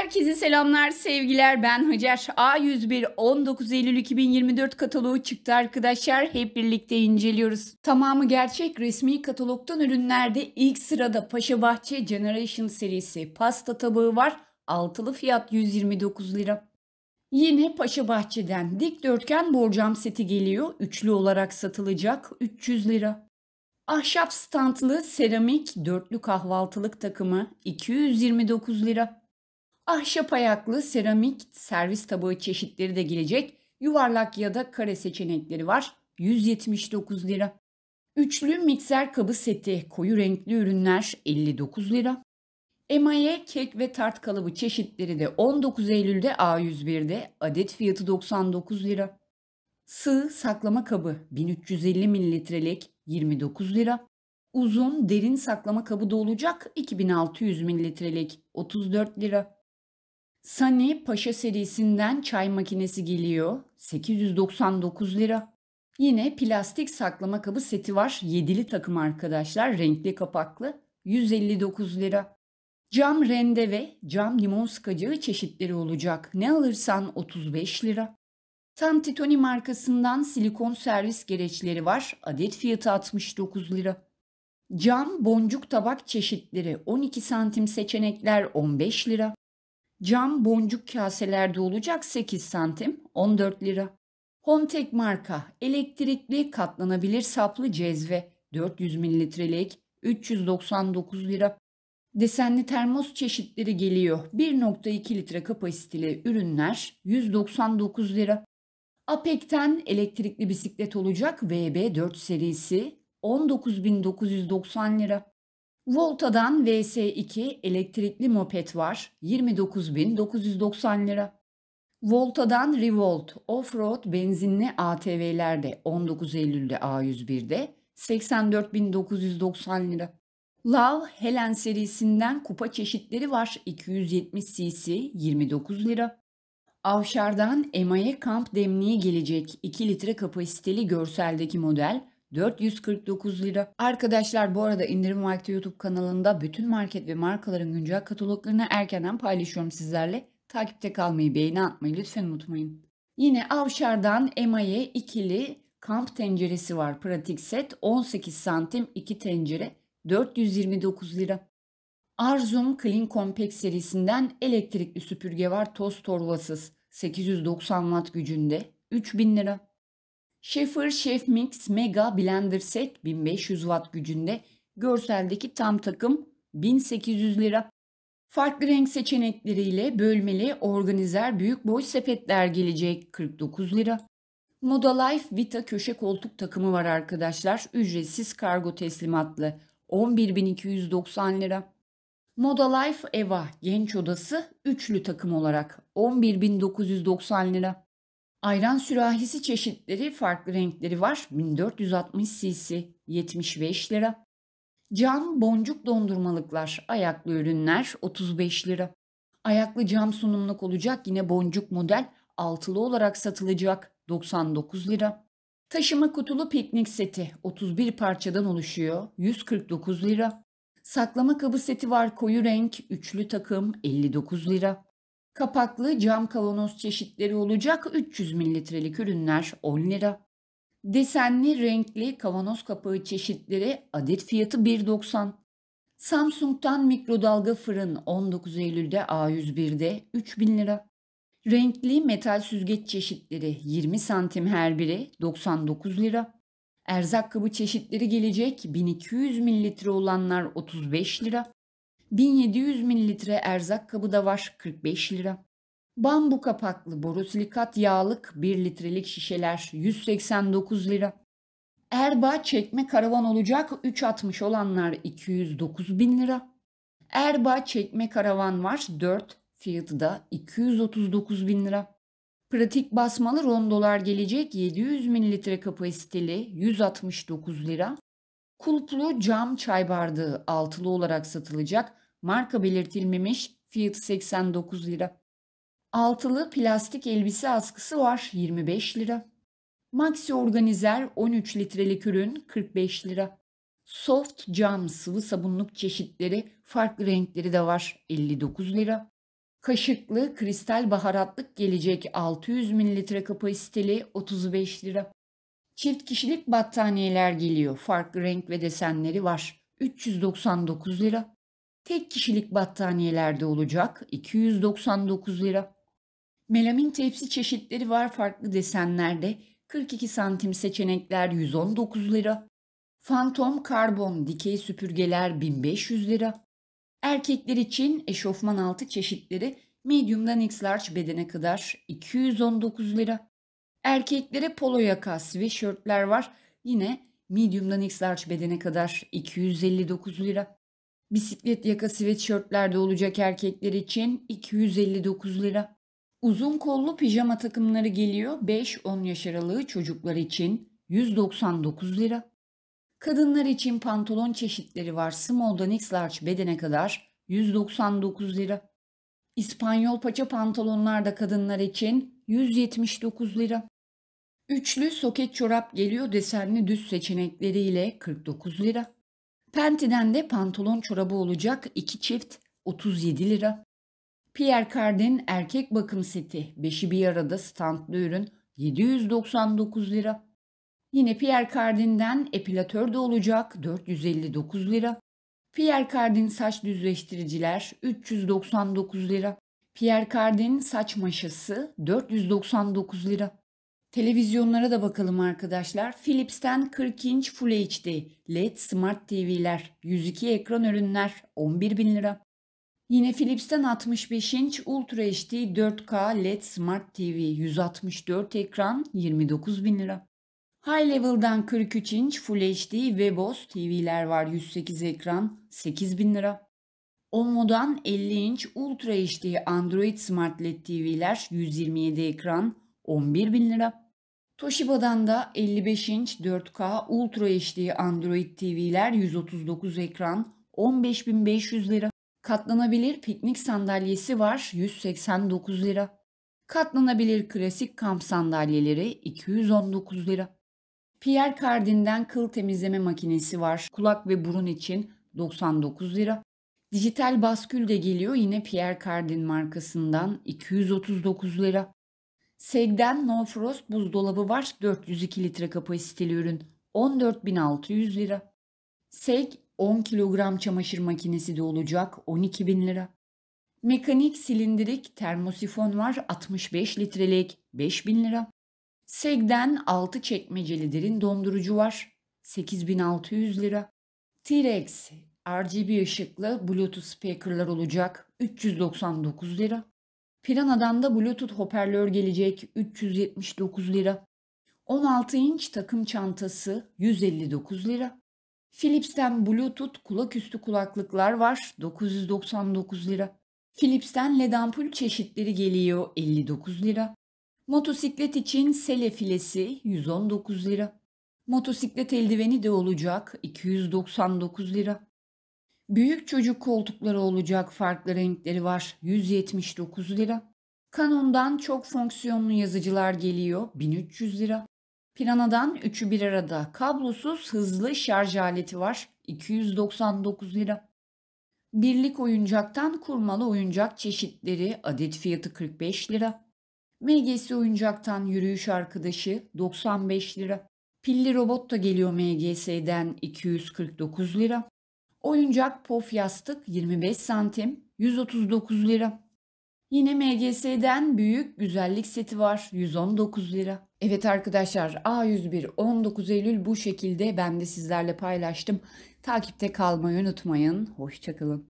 Herkese selamlar, sevgiler. Ben Hacer. A101 19 Eylül 2024 kataloğu çıktı arkadaşlar. Hep birlikte inceliyoruz. Tamamı gerçek resmi katalogdan ürünlerde ilk sırada Paşa Bahçe Generation serisi pasta tabağı var. Altılı fiyat 129 lira. Yine Paşa Bahçe'den dikdörtgen borcam seti geliyor. Üçlü olarak satılacak 300 lira. Ahşap standlı seramik dörtlü kahvaltılık takımı 229 lira. Ahşap ayaklı seramik servis tabağı çeşitleri de gelecek. Yuvarlak ya da kare seçenekleri var. 179 lira. Üçlü mikser kabı seti koyu renkli ürünler 59 lira. Emaye kek ve tart kalıbı çeşitleri de 19 Eylül'de A101'de adet fiyatı 99 lira. Sığ saklama kabı 1350 mililitrelik 29 lira. Uzun derin saklama kabı da olacak 2600 mililitrelik 34 lira. Sunny Paşa serisinden çay makinesi geliyor. 899 lira. Yine plastik saklama kabı seti var. Yedili takım arkadaşlar. Renkli kapaklı. 159 lira. Cam rende ve cam limon sıkacağı çeşitleri olacak. Ne alırsan 35 lira. Tam Titoni markasından silikon servis gereçleri var. Adet fiyatı 69 lira. Cam boncuk tabak çeşitleri 12 santim seçenekler 15 lira. Cam boncuk kaselerde olacak 8 santim 14 lira. Homtek marka elektrikli katlanabilir saplı cezve 400 mililitrelik 399 lira. Desenli termos çeşitleri geliyor. 1.2 litre kapasiteli ürünler 199 lira. APEK'ten elektrikli bisiklet olacak VB4 serisi 19.990 lira. Volta'dan VS2 elektrikli moped var. 29.990 lira. Volta'dan Revolt Offroad benzinli ATV'ler de 19 Eylül'de A101'de 84.990 lira. Love Helen serisinden kupa çeşitleri var. 270 cc 29 lira. Avşar'dan Emaye Kamp demliği gelecek 2 litre kapasiteli görseldeki model 449 lira. Arkadaşlar bu arada indirim vakti YouTube kanalında bütün market ve markaların güncel kataloglarını erkenden paylaşıyorum sizlerle. Takipte kalmayı, beğeni atmayı lütfen unutmayın. Yine Avşar'dan Emaye ikili kamp tenceresi var. Pratik set 18 santim 2 tencere 429 lira. Arzum Clean Compact serisinden elektrikli süpürge var toz torbasız 890 watt gücünde 3000 lira. Schaefer Mix Mega Blender Set 1500 Watt gücünde görseldeki tam takım 1800 lira. Farklı renk seçenekleriyle bölmeli organizer büyük boy sepetler gelecek 49 lira. Moda Life Vita köşe koltuk takımı var arkadaşlar. Ücretsiz kargo teslimatlı 11.290 lira. Moda Life Eva genç odası üçlü takım olarak 11.990 lira. Ayran sürahisi çeşitleri farklı renkleri var. 1460 cc 75 lira. Cam boncuk dondurmalıklar, ayaklı ürünler 35 lira. Ayaklı cam sunumluk olacak yine boncuk model altılı olarak satılacak 99 lira. Taşıma kutulu piknik seti 31 parçadan oluşuyor 149 lira. Saklama kabı seti var koyu renk üçlü takım 59 lira. Kapaklı cam kavanoz çeşitleri olacak 300 mililitrelik ürünler 10 lira. Desenli renkli kavanoz kapağı çeşitleri adet fiyatı 1.90. Samsung'dan mikrodalga fırın 19 Eylül'de A101'de 3000 lira. Renkli metal süzgeç çeşitleri 20 santim her biri 99 lira. Erzak kabı çeşitleri gelecek 1200 mililitre olanlar 35 lira. 1700 mililitre erzak kabı da var 45 lira. Bambu kapaklı borosilikat yağlık 1 litrelik şişeler 189 lira. Erba çekme karavan olacak 360 olanlar 209 bin lira. Erba çekme karavan var 4 fiyatı da 239 bin lira. Pratik basmalı rondolar gelecek 700 mililitre kapasiteli 169 lira. Kulplu cam çay bardağı altılı olarak satılacak. Marka belirtilmemiş. Fiyat 89 lira. Altılı plastik elbise askısı var 25 lira. Maxi organizer 13 litrelik ürün 45 lira. Soft cam sıvı sabunluk çeşitleri farklı renkleri de var 59 lira. Kaşıklı kristal baharatlık gelecek 600 mililitre kapasiteli 35 lira. Çift kişilik battaniyeler geliyor. Farklı renk ve desenleri var. 399 lira. Tek kişilik battaniyelerde olacak 299 lira. Melamin tepsi çeşitleri var farklı desenlerde. 42 santim seçenekler 119 lira. Fantom karbon dikey süpürgeler 1500 lira. Erkekler için eşofman altı çeşitleri medium'dan x large bedene kadar 219 lira. Erkeklere polo ve sweatshirtler var. Yine medium'dan x large bedene kadar 259 lira. Bisiklet yaka sweatshirtler de olacak erkekler için 259 lira. Uzun kollu pijama takımları geliyor 5-10 yaş aralığı çocuklar için 199 lira. Kadınlar için pantolon çeşitleri var small'dan x large bedene kadar 199 lira. İspanyol paça pantolonlar da kadınlar için 179 lira. Üçlü soket çorap geliyor desenli düz seçenekleriyle 49 lira. Penti'den de pantolon çorabı olacak 2 çift 37 lira. Pierre Cardin erkek bakım seti 5'i bir arada standlı ürün 799 lira. Yine Pierre Cardin'den epilatör de olacak 459 lira. Pierre Cardin saç düzleştiriciler 399 lira. Pierre Cardin'in saç maşası 499 lira. Televizyonlara da bakalım arkadaşlar. Philips'ten 40 inç Full HD LED Smart TV'ler 102 ekran ürünler 11 bin lira. Yine Philips'ten 65 inç Ultra HD 4K LED Smart TV 164 ekran 29 bin lira. High Level'dan 43 inç Full HD Webos TV'ler var 108 ekran 8 bin lira. OMO'dan 50 inç Ultra HD Android Smart LED TV'ler 127 ekran 11 bin lira. Toshiba'dan da 55 inç 4K Ultra HD Android TV'ler 139 ekran 15.500 lira. Katlanabilir piknik sandalyesi var 189 lira. Katlanabilir klasik kamp sandalyeleri 219 lira. Pierre Cardin'den kıl temizleme makinesi var. Kulak ve burun için 99 lira. Dijital baskül de geliyor yine Pierre Cardin markasından 239 lira. Seg'den No Frost buzdolabı var 402 litre kapasiteli ürün 14.600 lira. Seg 10 kilogram çamaşır makinesi de olacak 12.000 lira. Mekanik silindirik termosifon var 65 litrelik 5.000 lira. Seg'den 6 çekmeceli derin dondurucu var 8.600 lira. T-Rex RGB ışıklı Bluetooth speakerlar olacak 399 lira. Planadan da Bluetooth hoparlör gelecek 379 lira. 16 inç takım çantası 159 lira. Philips'ten Bluetooth kulaküstü kulaklıklar var 999 lira. Philips'ten led ampul çeşitleri geliyor 59 lira. Motosiklet için sele filesi 119 lira. Motosiklet eldiveni de olacak 299 lira. Büyük çocuk koltukları olacak farklı renkleri var. 179 lira. Canon'dan çok fonksiyonlu yazıcılar geliyor. 1300 lira. Pirana'dan üçü bir arada kablosuz hızlı şarj aleti var. 299 lira. Birlik oyuncaktan kurmalı oyuncak çeşitleri adet fiyatı 45 lira. MGS oyuncaktan yürüyüş arkadaşı 95 lira. Pilli robot da geliyor MGS'den 249 lira. Oyuncak pof yastık 25 santim 139 lira. Yine MGS'den büyük güzellik seti var 119 lira. Evet arkadaşlar A101 19 Eylül bu şekilde ben de sizlerle paylaştım. Takipte kalmayı unutmayın. Hoşçakalın.